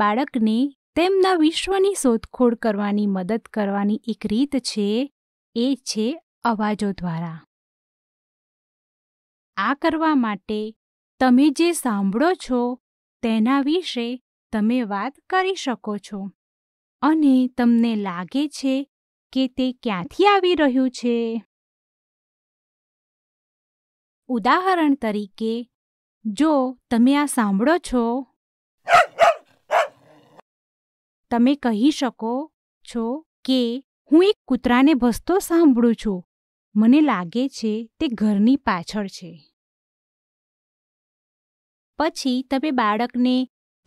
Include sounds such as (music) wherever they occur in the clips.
બાળકને તેમના વિશ્વની શોધખોળ કરવાની મદદ કરવાની એક રીત છે એ છે અવાજો દ્વારા આ કરવા માટે તમે જે સાંભળો છો તેના વિશે તમે વાત કરી શકો છો અને તમને લાગે છે કે તે ક્યાંથી આવી રહ્યું છે ઉદાહરણ તરીકે જો તમે આ સાંભળો છો તમે કહી શકો છો કે હું એક કૂતરાને ભસતો સાંભળું છું મને લાગે છે તે ઘરની પાછળ છે પછી તમે બાળકને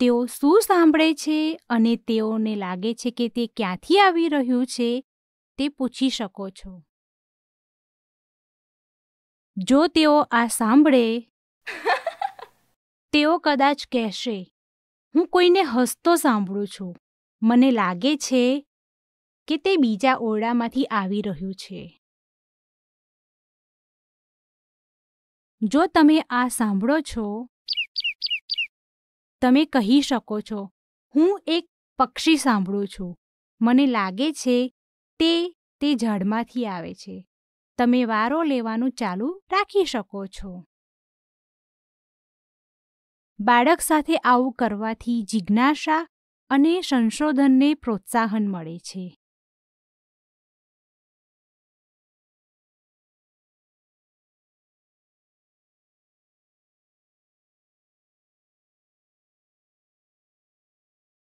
તેઓ શું સાંભળે છે અને તેઓને લાગે છે કે તે ક્યાંથી આવી રહ્યું છે તે પૂછી શકો છો જો તેઓ આ સાંભળે (laughs) તેઓ કદાચ કહેશે હું કોઈને હસતો સાંભળું છું મને લાગે છે કે તે બીજા ઓરડામાંથી આવી રહ્યું છે જો તમે આ સાંભળો છો તમે કહી શકો છો હું એક પક્ષી સાંભળું છું મને લાગે છે તે તે ઝાડમાંથી આવે છે તમે વારો લેવાનું ચાલુ રાખી શકો છો બાળક સાથે આવું કરવાથી જિજ્ઞાસા અને સંશોધનને પ્રોત્સાહન મળે છે